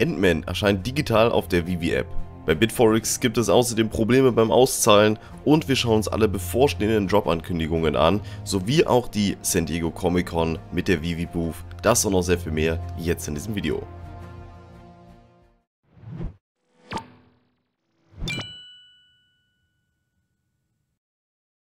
Endman erscheint digital auf der Vivi-App. Bei Bitforex gibt es außerdem Probleme beim Auszahlen und wir schauen uns alle bevorstehenden Drop-Ankündigungen an, sowie auch die San Diego Comic Con mit der Vivi Booth. Das und noch sehr viel mehr jetzt in diesem Video.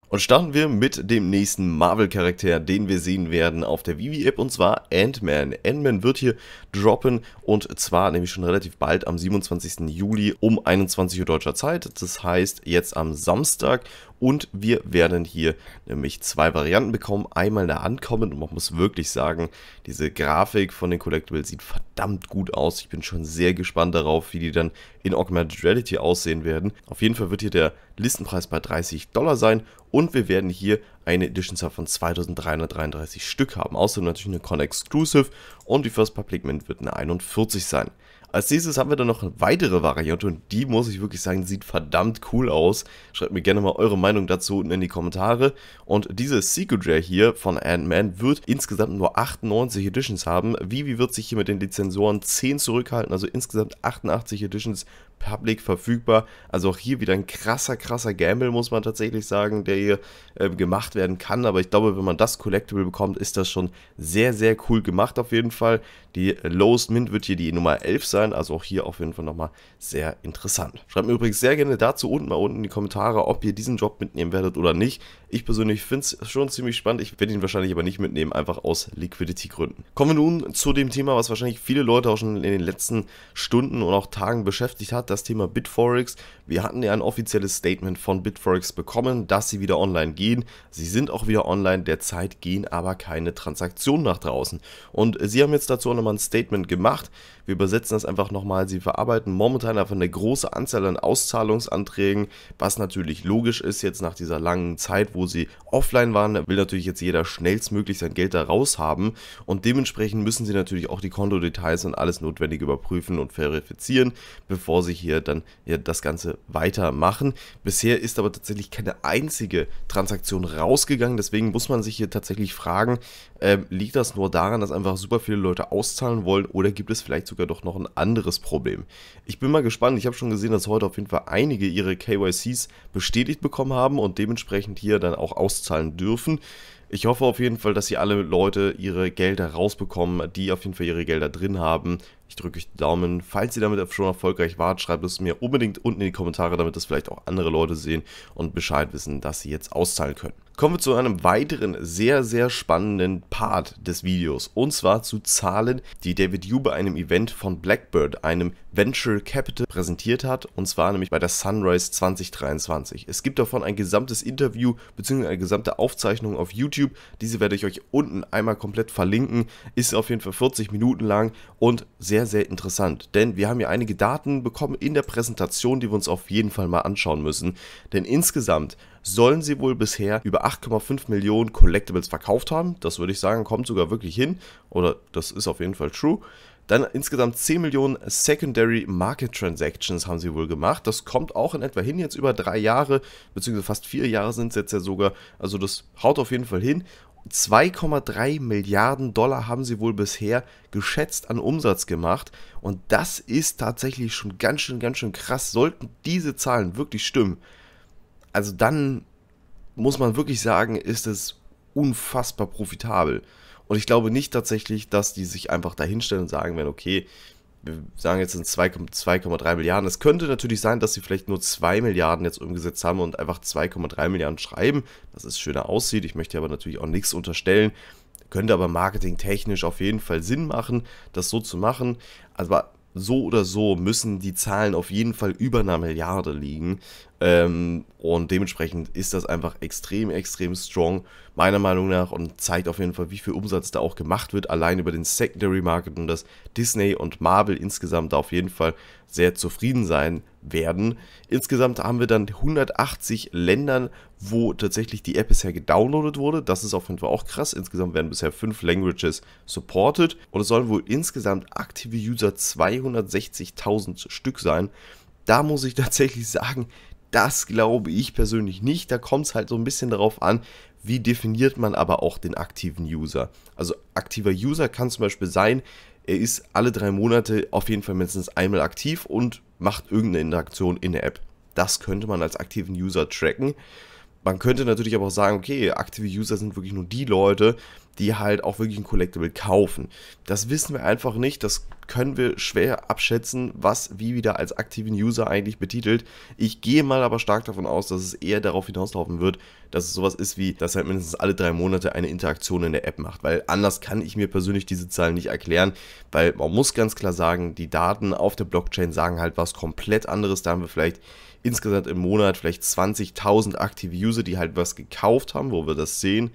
Und starten wir mit dem nächsten Marvel-Charakter, den wir sehen werden auf der Vivi-App und zwar Ant-Man. Ant-Man wird hier droppen und zwar nämlich schon relativ bald am 27. Juli um 21 Uhr deutscher Zeit. Das heißt jetzt am Samstag und wir werden hier nämlich zwei Varianten bekommen. Einmal eine Ankommen und man muss wirklich sagen, diese Grafik von den Collectibles sieht verdammt gut aus. Ich bin schon sehr gespannt darauf, wie die dann in Augmented Reality aussehen werden. Auf jeden Fall wird hier der Listenpreis bei 30 Dollar sein und wir werden hier eine Editionzahl von 2333 Stück haben. Außerdem natürlich eine Con Exclusive und die First Public Mint wird eine 41 sein. Als nächstes haben wir dann noch eine weitere Variante und die muss ich wirklich sagen, sieht verdammt cool aus. Schreibt mir gerne mal eure Meinung dazu unten in die Kommentare. Und diese Secret Rare hier von Ant-Man wird insgesamt nur 98 Editions haben. Vivi wird sich hier mit den Lizensoren 10 zurückhalten, also insgesamt 88 Editions public verfügbar. Also auch hier wieder ein krasser, krasser Gamble, muss man tatsächlich sagen, der hier äh, gemacht werden kann. Aber ich glaube, wenn man das Collectible bekommt, ist das schon sehr, sehr cool gemacht auf jeden Fall. Die Lowest Mint wird hier die Nummer 11 sein, also auch hier auf jeden Fall nochmal sehr interessant. Schreibt mir übrigens sehr gerne dazu unten mal unten in die Kommentare, ob ihr diesen Job mitnehmen werdet oder nicht. Ich persönlich finde es schon ziemlich spannend, ich werde ihn wahrscheinlich aber nicht mitnehmen, einfach aus Liquidity-Gründen. Kommen wir nun zu dem Thema, was wahrscheinlich viele Leute auch schon in den letzten Stunden und auch Tagen beschäftigt hat, das Thema Bitforex. Wir hatten ja ein offizielles Statement von Bitforex bekommen, dass sie wieder online gehen. Sie sind auch wieder online, derzeit gehen aber keine Transaktionen nach draußen. Und sie haben jetzt dazu auch nochmal nochmal ein Statement gemacht. Wir übersetzen das einfach nochmal. Sie verarbeiten momentan einfach eine große Anzahl an Auszahlungsanträgen, was natürlich logisch ist jetzt nach dieser langen Zeit, wo sie offline waren, will natürlich jetzt jeder schnellstmöglich sein Geld da raus haben und dementsprechend müssen sie natürlich auch die Kontodetails und alles Notwendige überprüfen und verifizieren, bevor sie hier dann ja, das Ganze weitermachen. Bisher ist aber tatsächlich keine einzige Transaktion rausgegangen, deswegen muss man sich hier tatsächlich fragen, äh, liegt das nur daran, dass einfach super viele Leute auszahlen auszahlen wollen oder gibt es vielleicht sogar doch noch ein anderes Problem? Ich bin mal gespannt. Ich habe schon gesehen, dass heute auf jeden Fall einige ihre KYCs bestätigt bekommen haben und dementsprechend hier dann auch auszahlen dürfen. Ich hoffe auf jeden Fall, dass sie alle Leute ihre Gelder rausbekommen, die auf jeden Fall ihre Gelder drin haben. Ich drücke euch die Daumen. Falls ihr damit schon erfolgreich wart, schreibt es mir unbedingt unten in die Kommentare, damit das vielleicht auch andere Leute sehen und Bescheid wissen, dass sie jetzt auszahlen können. Kommen wir zu einem weiteren sehr, sehr spannenden Part des Videos und zwar zu Zahlen, die David Yu bei einem Event von Blackbird, einem Venture Capital, präsentiert hat und zwar nämlich bei der Sunrise 2023. Es gibt davon ein gesamtes Interview bzw. eine gesamte Aufzeichnung auf YouTube. Diese werde ich euch unten einmal komplett verlinken. Ist auf jeden Fall 40 Minuten lang und sehr, sehr interessant, denn wir haben hier einige Daten bekommen in der Präsentation, die wir uns auf jeden Fall mal anschauen müssen, denn insgesamt sollen sie wohl bisher über 8,5 Millionen Collectibles verkauft haben. Das würde ich sagen, kommt sogar wirklich hin. Oder das ist auf jeden Fall true. Dann insgesamt 10 Millionen Secondary Market Transactions haben sie wohl gemacht. Das kommt auch in etwa hin, jetzt über drei Jahre, beziehungsweise fast vier Jahre sind es jetzt ja sogar. Also das haut auf jeden Fall hin. 2,3 Milliarden Dollar haben sie wohl bisher geschätzt an Umsatz gemacht. Und das ist tatsächlich schon ganz schön, ganz schön krass. Sollten diese Zahlen wirklich stimmen, also dann muss man wirklich sagen, ist es unfassbar profitabel. Und ich glaube nicht tatsächlich, dass die sich einfach dahinstellen und sagen werden, okay, wir sagen jetzt sind 2,3 Milliarden. Es könnte natürlich sein, dass sie vielleicht nur 2 Milliarden jetzt umgesetzt haben und einfach 2,3 Milliarden schreiben, dass es schöner aussieht. Ich möchte aber natürlich auch nichts unterstellen. Könnte aber marketingtechnisch auf jeden Fall Sinn machen, das so zu machen. Aber so oder so müssen die Zahlen auf jeden Fall über einer Milliarde liegen. Ähm, und dementsprechend ist das einfach extrem, extrem strong, meiner Meinung nach, und zeigt auf jeden Fall, wie viel Umsatz da auch gemacht wird, allein über den Secondary Market und dass Disney und Marvel insgesamt da auf jeden Fall sehr zufrieden sein werden. Insgesamt haben wir dann 180 Ländern, wo tatsächlich die App bisher gedownloadet wurde. Das ist auf jeden Fall auch krass. Insgesamt werden bisher fünf Languages supported und es sollen wohl insgesamt aktive User 260.000 Stück sein da muss ich tatsächlich sagen, das glaube ich persönlich nicht. Da kommt es halt so ein bisschen darauf an, wie definiert man aber auch den aktiven User. Also aktiver User kann zum Beispiel sein, er ist alle drei Monate auf jeden Fall mindestens einmal aktiv und macht irgendeine Interaktion in der App. Das könnte man als aktiven User tracken. Man könnte natürlich aber auch sagen, okay, aktive User sind wirklich nur die Leute, die halt auch wirklich ein Collectible kaufen. Das wissen wir einfach nicht, das können wir schwer abschätzen, was wie wieder als aktiven User eigentlich betitelt. Ich gehe mal aber stark davon aus, dass es eher darauf hinauslaufen wird, dass es sowas ist wie, dass halt mindestens alle drei Monate eine Interaktion in der App macht, weil anders kann ich mir persönlich diese Zahlen nicht erklären, weil man muss ganz klar sagen, die Daten auf der Blockchain sagen halt was komplett anderes, da haben wir vielleicht insgesamt im Monat vielleicht 20.000 aktive User, die halt was gekauft haben, wo wir das sehen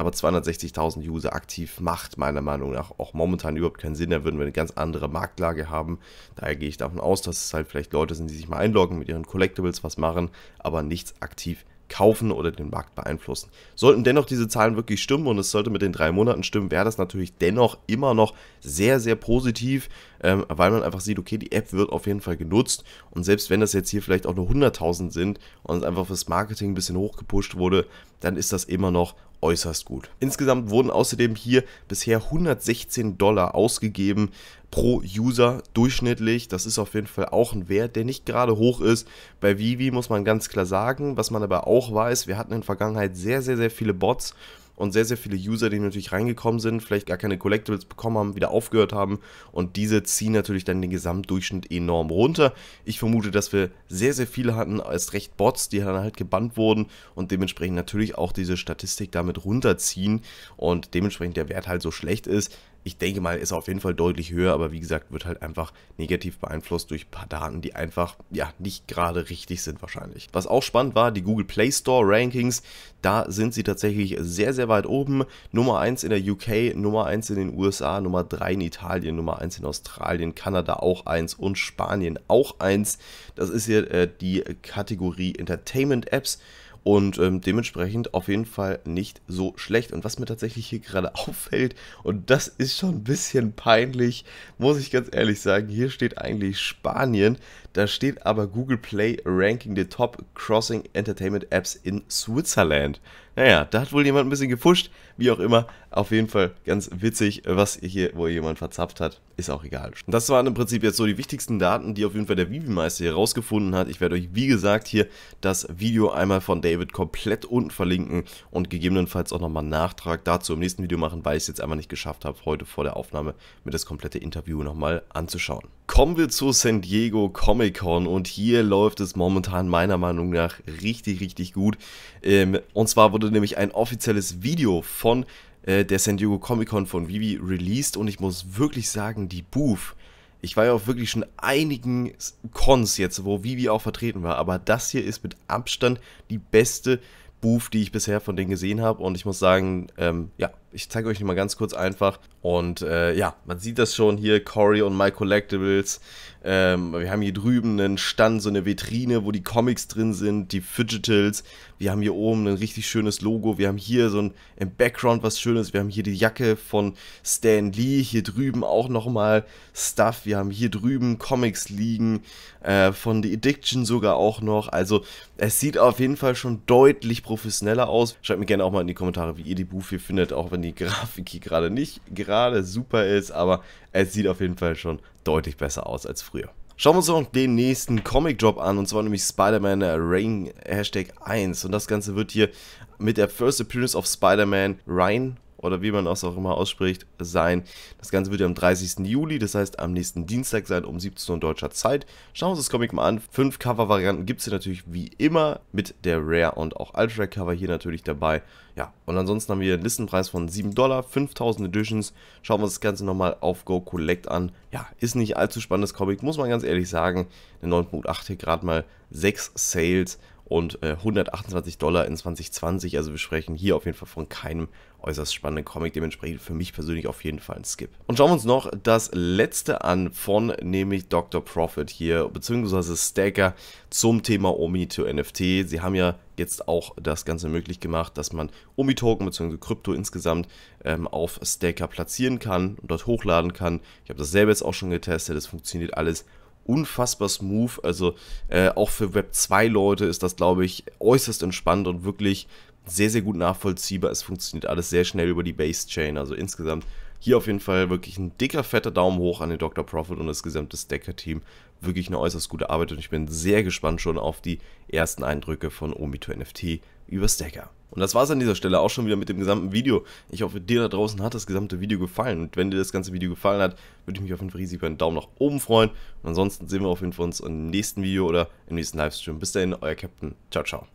aber 260.000 User aktiv macht meiner Meinung nach auch momentan überhaupt keinen Sinn. Da würden wir eine ganz andere Marktlage haben. Daher gehe ich davon aus, dass es halt vielleicht Leute sind, die sich mal einloggen, mit ihren Collectibles was machen, aber nichts aktiv kaufen oder den Markt beeinflussen. Sollten dennoch diese Zahlen wirklich stimmen und es sollte mit den drei Monaten stimmen, wäre das natürlich dennoch immer noch sehr, sehr positiv, ähm, weil man einfach sieht, okay, die App wird auf jeden Fall genutzt und selbst wenn das jetzt hier vielleicht auch nur 100.000 sind und es einfach fürs Marketing ein bisschen hochgepusht wurde, dann ist das immer noch äußerst gut. Insgesamt wurden außerdem hier bisher 116 Dollar ausgegeben pro User durchschnittlich. Das ist auf jeden Fall auch ein Wert, der nicht gerade hoch ist. Bei Vivi muss man ganz klar sagen, was man aber auch weiß, wir hatten in der Vergangenheit sehr, sehr, sehr viele Bots und sehr, sehr viele User, die natürlich reingekommen sind, vielleicht gar keine Collectibles bekommen haben, wieder aufgehört haben und diese ziehen natürlich dann den Gesamtdurchschnitt enorm runter. Ich vermute, dass wir sehr, sehr viele hatten, erst recht Bots, die dann halt gebannt wurden und dementsprechend natürlich auch diese Statistik damit runterziehen und dementsprechend der Wert halt so schlecht ist ich denke mal, ist er auf jeden Fall deutlich höher, aber wie gesagt, wird halt einfach negativ beeinflusst durch ein paar Daten, die einfach, ja, nicht gerade richtig sind wahrscheinlich. Was auch spannend war, die Google Play Store Rankings, da sind sie tatsächlich sehr, sehr weit oben. Nummer 1 in der UK, Nummer 1 in den USA, Nummer 3 in Italien, Nummer 1 in Australien, Kanada auch 1 und Spanien auch 1. Das ist hier äh, die Kategorie Entertainment Apps. Und ähm, dementsprechend auf jeden Fall nicht so schlecht. Und was mir tatsächlich hier gerade auffällt, und das ist schon ein bisschen peinlich, muss ich ganz ehrlich sagen, hier steht eigentlich Spanien, da steht aber Google Play Ranking the Top Crossing Entertainment Apps in Switzerland. Naja, da hat wohl jemand ein bisschen gepusht, wie auch immer. Auf jeden Fall ganz witzig, was hier wo jemand verzapft hat. Ist auch egal. Das waren im Prinzip jetzt so die wichtigsten Daten, die auf jeden Fall der Vivi-Meister hier rausgefunden hat. Ich werde euch, wie gesagt, hier das Video einmal von David komplett unten verlinken und gegebenenfalls auch nochmal einen Nachtrag dazu im nächsten Video machen, weil ich es jetzt einmal nicht geschafft habe, heute vor der Aufnahme mir das komplette Interview nochmal anzuschauen. Kommen wir zu San Diego Comic Con und hier läuft es momentan meiner Meinung nach richtig, richtig gut. Ähm, und zwar wurde nämlich ein offizielles Video von äh, der San Diego Comic Con von Vivi released und ich muss wirklich sagen, die Booth. Ich war ja auch wirklich schon einigen Cons jetzt, wo Vivi auch vertreten war, aber das hier ist mit Abstand die beste Booth, die ich bisher von denen gesehen habe und ich muss sagen, ähm, ja, ich zeige euch mal ganz kurz einfach. Und äh, ja, man sieht das schon hier, Cory und My Collectibles. Ähm, wir haben hier drüben einen Stand, so eine Vitrine, wo die Comics drin sind, die Fidgetals. Wir haben hier oben ein richtig schönes Logo. Wir haben hier so ein im Background was Schönes. Wir haben hier die Jacke von Stan Lee. Hier drüben auch nochmal Stuff. Wir haben hier drüben Comics liegen. Äh, von The Addiction sogar auch noch. Also es sieht auf jeden Fall schon deutlich professioneller aus. Schreibt mir gerne auch mal in die Kommentare, wie ihr die Buch hier findet, auch wenn wenn die Grafik hier gerade nicht gerade super ist, aber es sieht auf jeden Fall schon deutlich besser aus als früher. Schauen wir uns noch den nächsten Comic-Drop an, und zwar nämlich Spider-Man äh, Rain Hashtag 1. Und das Ganze wird hier mit der First Appearance of Spider-Man Ryan oder wie man es auch immer ausspricht, sein. Das Ganze wird ja am 30. Juli, das heißt am nächsten Dienstag sein, um 17 Uhr deutscher Zeit. Schauen wir uns das Comic mal an. Fünf Cover-Varianten gibt es hier natürlich wie immer mit der Rare und auch Ultra-Cover hier natürlich dabei. Ja, und ansonsten haben wir einen Listenpreis von 7 Dollar, 5000 Editions. Schauen wir uns das Ganze nochmal auf Go Collect an. Ja, ist nicht allzu spannendes Comic, muss man ganz ehrlich sagen. Eine 9.8 hier gerade mal 6 Sales und äh, 128 Dollar in 2020. Also wir sprechen hier auf jeden Fall von keinem äußerst spannenden Comic. Dementsprechend für mich persönlich auf jeden Fall ein Skip. Und schauen wir uns noch das letzte an von nämlich Dr. Profit hier, beziehungsweise Stacker zum Thema Omi to NFT. Sie haben ja jetzt auch das Ganze möglich gemacht, dass man Omi-Token bzw. Krypto insgesamt ähm, auf Staker platzieren kann und dort hochladen kann. Ich habe das selber jetzt auch schon getestet, das funktioniert alles unfassbar smooth. Also äh, auch für Web 2-Leute ist das, glaube ich, äußerst entspannt und wirklich sehr, sehr gut nachvollziehbar. Es funktioniert alles sehr schnell über die Base-Chain. Also insgesamt hier auf jeden Fall wirklich ein dicker, fetter Daumen hoch an den Dr. Profit und das gesamte Stacker-Team. Wirklich eine äußerst gute Arbeit und ich bin sehr gespannt schon auf die ersten Eindrücke von Omito NFT über Stacker. Und das war es an dieser Stelle auch schon wieder mit dem gesamten Video. Ich hoffe, dir da draußen hat das gesamte Video gefallen. Und wenn dir das ganze Video gefallen hat, würde ich mich auf jeden Fall riesig über einen Daumen nach oben freuen. Und ansonsten sehen wir auf jeden Fall uns im nächsten Video oder im nächsten Livestream. Bis dahin, euer Captain. Ciao, ciao.